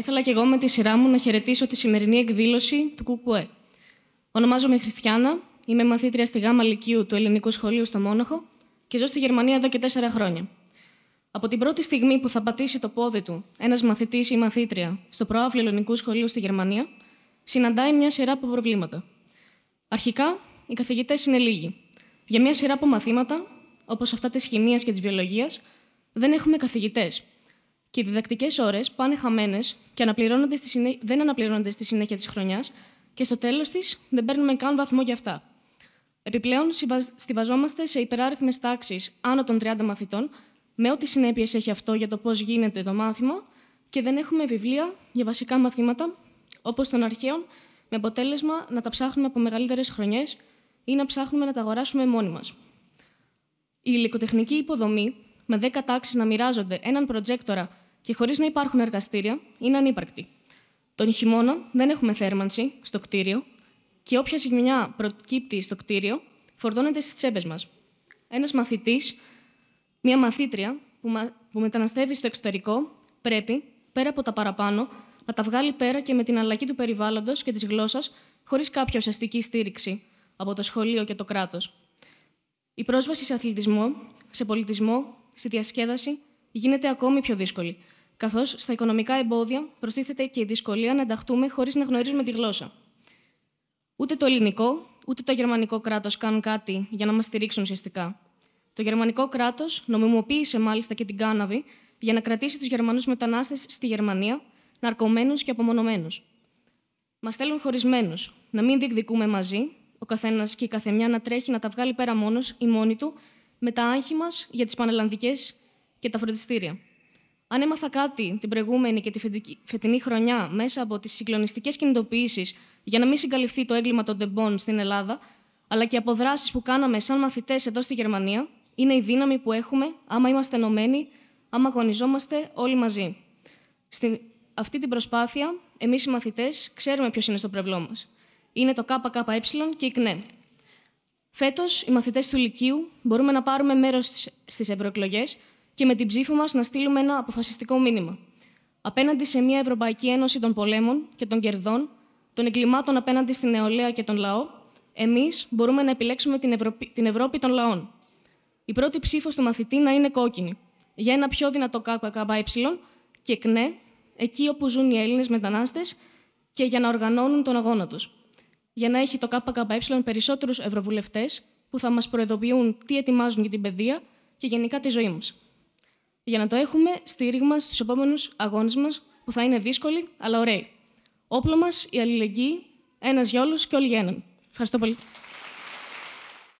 Θα ήθελα και εγώ με τη σειρά μου να χαιρετήσω τη σημερινή εκδήλωση του ΚΚΕ. Ονομάζομαι Χριστιανά, είμαι μαθήτρια στη ΓΑΜΑ Λυκείου του Ελληνικού Σχολείου στο Μόναχο και ζω στη Γερμανία εδώ και τέσσερα χρόνια. Από την πρώτη στιγμή που θα πατήσει το πόδι του ένας μαθητής ή μαθήτρια στο προάβλιο Ελληνικού Σχολείου στη Γερμανία, συναντάει μια σειρά από προβλήματα. Αρχικά, οι καθηγητές είναι λίγοι. Για μια σειρά από μαθήματα, όπως αυτά της χημίας και της βιολογίας, δεν έχουμε καθηγητές, και οι διδακτικές ώρες πάνε χαμένες και αναπληρώνονται στη συνέ... δεν αναπληρώνονται στη συνέχεια της χρονιάς και στο τέλος της δεν παίρνουμε καν βαθμό για αυτά. Επιπλέον, στηβαζόμαστε σε υπεράριθμες τάξεις άνω των 30 μαθητών, με ό,τι συνέπειες έχει αυτό για το πώς γίνεται το μάθημα, και δεν έχουμε βιβλία για βασικά μαθήματα, όπως των αρχαίων, με αποτέλεσμα να τα ψάχνουμε από μεγαλύτερες χρονιές ή να ψάχνουμε να τα αγοράσουμε μόνοι μας. Η υλικοτεχνική υποδομή με δέκα τάξεις να μοιράζονται έναν προτζέκτορα και χωρίς να υπάρχουν εργαστήρια, είναι ανύπαρκτη. Τον χειμώνα δεν έχουμε θέρμανση στο κτίριο και όποια ζημιά προκύπτει στο κτίριο φορτώνεται στις τσέπες μας. Ένας μαθητής, μία μαθήτρια που, που μεταναστεύει στο εξωτερικό, πρέπει, πέρα από τα παραπάνω, να τα βγάλει πέρα και με την αλλαγή του περιβάλλοντος και της γλώσσας, χωρίς κάποια ουσιαστική στήριξη από το σχολείο και το κράτος. Η πρόσβαση σε αθλητισμό, σε πολιτισμό, στη διασκέδαση γίνεται ακόμη πιο δύσκολη, καθώς στα οικονομικά εμπόδια προστίθεται και η δυσκολία να ενταχτούμε χωρίς να γνωρίζουμε τη γλώσσα. Ούτε το ελληνικό, ούτε το γερμανικό κράτος κάνουν κάτι για να μας στηρίξουν ουσιαστικά. Το γερμανικό κράτος νομιμοποίησε μάλιστα και την κάναβη για να κρατήσει τους Γερμανούς μετανάστες στη Γερμανία, ναρκωμένους και απομονωμένους. Μας θέλουν χωρισμένους, να μην διεκδικούμε μαζί, ο καθένας και η καθεμιά να τρέχει να τα βγάλει πέρα μόνος ή μόνη του με τα άγχη μας για τις πανελλανδικέ και τα φροντιστήρια. Αν έμαθα κάτι την προηγούμενη και τη φετινή χρονιά μέσα από τις συγκλονιστικές κινητοποιήσεις για να μην συγκαλυφθεί το έγκλημα των τεμπών στην Ελλάδα, αλλά και από δράσεις που κάναμε σαν μαθητές εδώ στη Γερμανία, είναι η δύναμη που έχουμε άμα είμαστε ενωμένοι, άμα αγωνιζόμαστε όλοι μαζί. Στην αυτή την προσπάθεια, εμείς οι μαθητές ξέρουμε ποιος είναι στο πρευλό μας. Είναι το ΚΚΕ και η ΚΝΕ. Φέτος, οι μαθητές του Λυκείου μπορούμε να πάρουμε μέρος στις ευρωεκλογές και με την ψήφο μας να στείλουμε ένα αποφασιστικό μήνυμα. Απέναντι σε μια Ευρωπαϊκή Ένωση των πολέμων και των κερδών, των εγκλημάτων απέναντι στην νεολαία και τον λαό, εμείς μπορούμε να επιλέξουμε την, Ευρωπη... την Ευρώπη των λαών. Η πρώτη ψήφος του μαθητή να είναι κόκκινη, για ένα πιο δυνατό ΚΚΕ και ΚΝΕ, εκεί όπου ζουν οι Έλληνες μετανάστες και για να οργανώνουν τον αγώνα τους για να έχει το ΚΚΕ περισσότερους ευρωβουλευτές που θα μας προειδοποιούν τι ετοιμάζουν για την παιδεία και γενικά τη ζωή μας. Για να το έχουμε στήριγμα στους επόμενους αγώνες μας που θα είναι δύσκολοι αλλά ωραίοι. Όπλο μας η αλληλεγγύη, ένας για όλους και όλοι για έναν. Ευχαριστώ πολύ.